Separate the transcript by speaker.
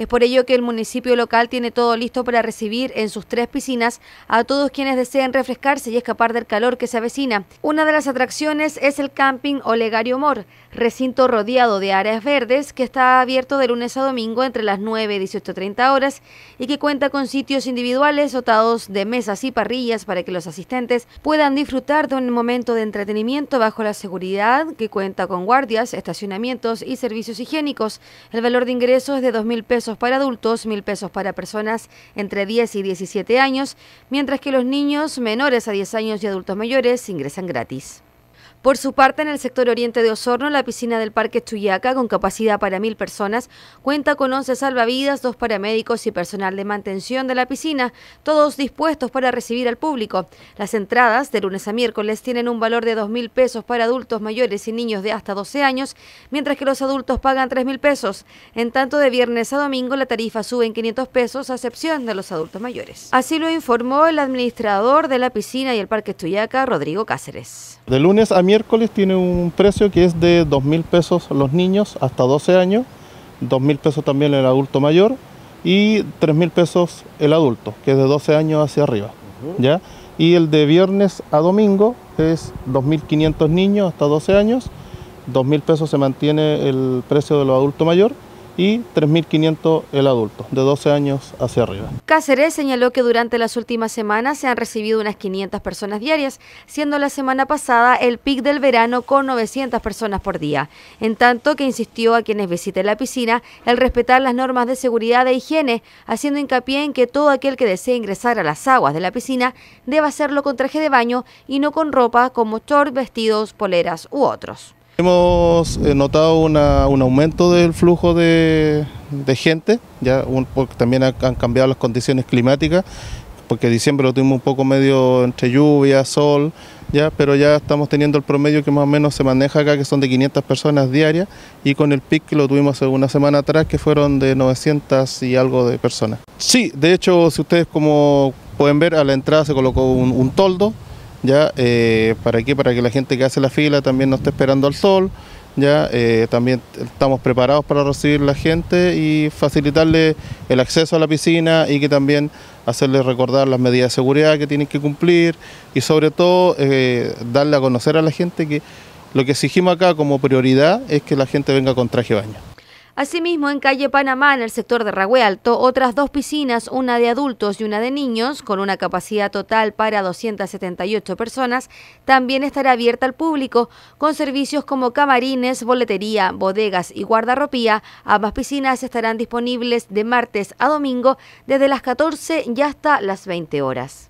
Speaker 1: Es por ello que el municipio local tiene todo listo para recibir en sus tres piscinas a todos quienes deseen refrescarse y escapar del calor que se avecina. Una de las atracciones es el camping Olegario Mor, recinto rodeado de áreas verdes que está abierto de lunes a domingo entre las 9 y 18.30 horas y que cuenta con sitios individuales dotados de mesas y parrillas para que los asistentes puedan disfrutar de un momento de entretenimiento bajo la seguridad que cuenta con guardias, estacionamientos y servicios higiénicos. El valor de ingresos es de 2.000 pesos para adultos, mil pesos para personas entre 10 y 17 años, mientras que los niños menores a 10 años y adultos mayores ingresan gratis. Por su parte, en el sector oriente de Osorno, la piscina del Parque Chuyaca, con capacidad para mil personas, cuenta con 11 salvavidas, dos paramédicos y personal de mantención de la piscina, todos dispuestos para recibir al público. Las entradas, de lunes a miércoles, tienen un valor de 2.000 mil pesos para adultos mayores y niños de hasta 12 años, mientras que los adultos pagan tres mil pesos. En tanto, de viernes a domingo, la tarifa sube en 500 pesos, a excepción de los adultos mayores. Así lo informó el administrador de la piscina y el Parque Chuyaca, Rodrigo Cáceres.
Speaker 2: De lunes a miércoles tiene un precio que es de 2.000 pesos los niños hasta 12 años, 2.000 pesos también el adulto mayor y 3.000 pesos el adulto, que es de 12 años hacia arriba. ¿ya? Y el de viernes a domingo es 2.500 niños hasta 12 años, 2.000 pesos se mantiene el precio de los adultos mayor y 3.500 el adulto, de 12 años hacia arriba.
Speaker 1: Cáceres señaló que durante las últimas semanas se han recibido unas 500 personas diarias, siendo la semana pasada el pic del verano con 900 personas por día. En tanto que insistió a quienes visiten la piscina el respetar las normas de seguridad e higiene, haciendo hincapié en que todo aquel que desee ingresar a las aguas de la piscina deba hacerlo con traje de baño y no con ropa como short, vestidos, poleras u otros.
Speaker 2: Hemos eh, notado un aumento del flujo de, gente, ya porque también han cambiado las condiciones climáticas, porque diciembre lo tuvimos un poco medio entre lluvia, sol, ya, pero ya estamos teniendo el promedio que más o menos se maneja acá, que son de 500 personas diarias, y con el pic que lo tuvimos una semana atrás, que fueron de 900 y algo de personas. Sí, de hecho, si ustedes como pueden ver, a la entrada se colocó un toldo, ¿ya? Eh, ¿Para qué? Para que la gente que hace la fila también no esté esperando al sol, ¿ya? Eh, también estamos preparados para recibir la gente y facilitarle el acceso a la piscina y que también hacerle recordar las medidas de seguridad que tienen que cumplir y sobre todo eh, darle a conocer a la gente que lo que exigimos acá como prioridad es que la gente venga con traje de baño.
Speaker 1: Asimismo, en calle Panamá, en el sector de Ragüe Alto, otras dos piscinas, una de adultos y una de niños, con una capacidad total para 278 personas, también estará abierta al público, con servicios como camarines, boletería, bodegas y guardarropía. Ambas piscinas estarán disponibles de martes a domingo desde las 14 y hasta las 20 horas.